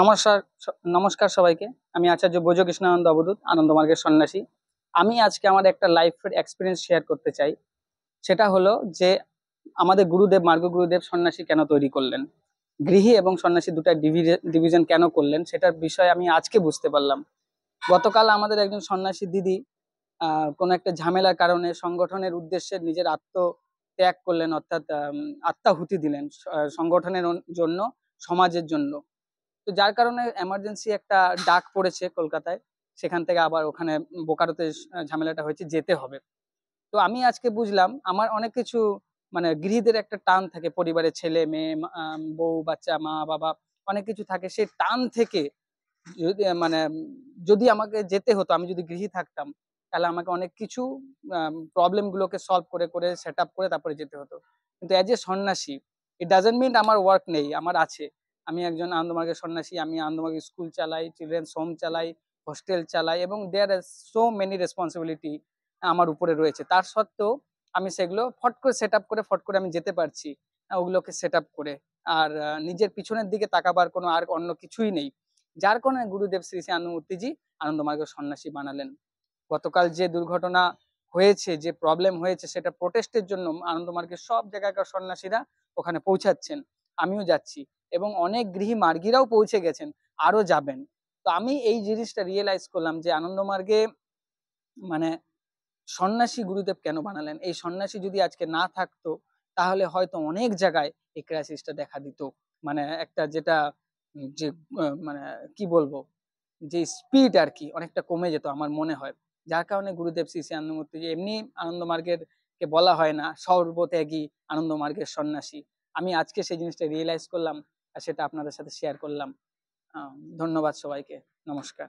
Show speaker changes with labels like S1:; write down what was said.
S1: নমস্কার নমস্কার সবাইকে আমি আচার্য বৈজ কৃষ্ণানন্দ অবদূত আনন্দমার্গের সন্ন্যাসী আমি আজকে আমার একটা লাইফের এক্সপিরিয়েন্স শেয়ার করতে চাই সেটা হলো যে আমাদের গুরুদেব মার্গ গুরুদেব সন্ন্যাসী কেন তৈরি করলেন গৃহী এবং সন্ন্যাসী দুটা ডিভিশন কেন করলেন সেটার বিষয়ে আমি আজকে বুঝতে পারলাম গতকাল আমাদের একজন সন্ন্যাসী দিদি কোনো একটা ঝামেলার কারণে সংগঠনের উদ্দেশ্যে নিজের আত্ম ত্যাগ করলেন অর্থাৎ আত্মাহুতি দিলেন সংগঠনের জন্য সমাজের জন্য তো যার কারণে এমার্জেন্সি একটা ডাক পড়েছে কলকাতায় সেখান থেকে আবার ওখানে বোকারোতে ঝামেলাটা হয়েছে যেতে হবে তো আমি আজকে বুঝলাম আমার অনেক কিছু মানে গৃহীদের একটা টান থাকে পরিবারের ছেলে মেয়ে বউ বাচ্চা মা বাবা অনেক কিছু থাকে সেই টান থেকে যদি মানে যদি আমাকে যেতে হতো আমি যদি গৃহী থাকতাম তাহলে আমাকে অনেক কিছু প্রবলেমগুলোকে সলভ করে করে সেট করে তারপরে যেতে হতো কিন্তু অ্যাজ এ সন্ন্যাসী ইট ডাজেন্ট মিন আমার ওয়ার্ক নেই আমার আছে আমি একজন আনন্দমার্গের সন্ন্যাসী আমি আনন্দমার্গের স্কুল চালাই চিলড্রেন্স হোম চালাই হোস্টেল চালাই এবং there are so many responsibility আমার উপরে রয়েছে তার সত্ত্বেও আমি সেগুলো ফট করে সেট করে ফট করে আমি যেতে পারছি ওগুলোকে সেট করে আর নিজের পিছনের দিকে তাকাবার কোনো আর অন্য কিছুই নেই যার কারণে গুরুদেব শ্রী শ্রী আনন্দমূর্তিজি আনন্দমার্গের সন্ন্যাসী বানালেন গতকাল যে দুর্ঘটনা হয়েছে যে প্রবলেম হয়েছে সেটা প্রোটেস্টের জন্য আনন্দমার্গের সব জায়গাকার সন্ন্যাসীরা ওখানে পৌঁছাচ্ছেন আমিও যাচ্ছি এবং অনেক গৃহী মার্গীরাও পৌঁছে গেছেন আরও যাবেন তো আমি এই জিনিসটা রিয়েলাইজ করলাম যে আনন্দমার্গে মানে সন্ন্যাসী গুরুদেব কেন বানালেন এই সন্ন্যাসী যদি আজকে না থাকতো তাহলে হয়তো অনেক জায়গায় এই ক্রাইসিসটা দেখা দিত মানে একটা যেটা যে মানে কি বলবো যে স্পিড আর কি অনেকটা কমে যেত আমার মনে হয় যার কারণে গুরুদেব শ্রী শ্রী আনন্দমূর্তি যে এমনি আনন্দমার্গের কে বলা হয় না সর্বত্যাগী আনন্দমার্গের সন্ন্যাসী আমি আজকে সেই জিনিসটা রিয়েলাইজ করলাম আর সেটা আপনাদের সাথে শেয়ার করলাম ধন্যবাদ সবাইকে নমস্কার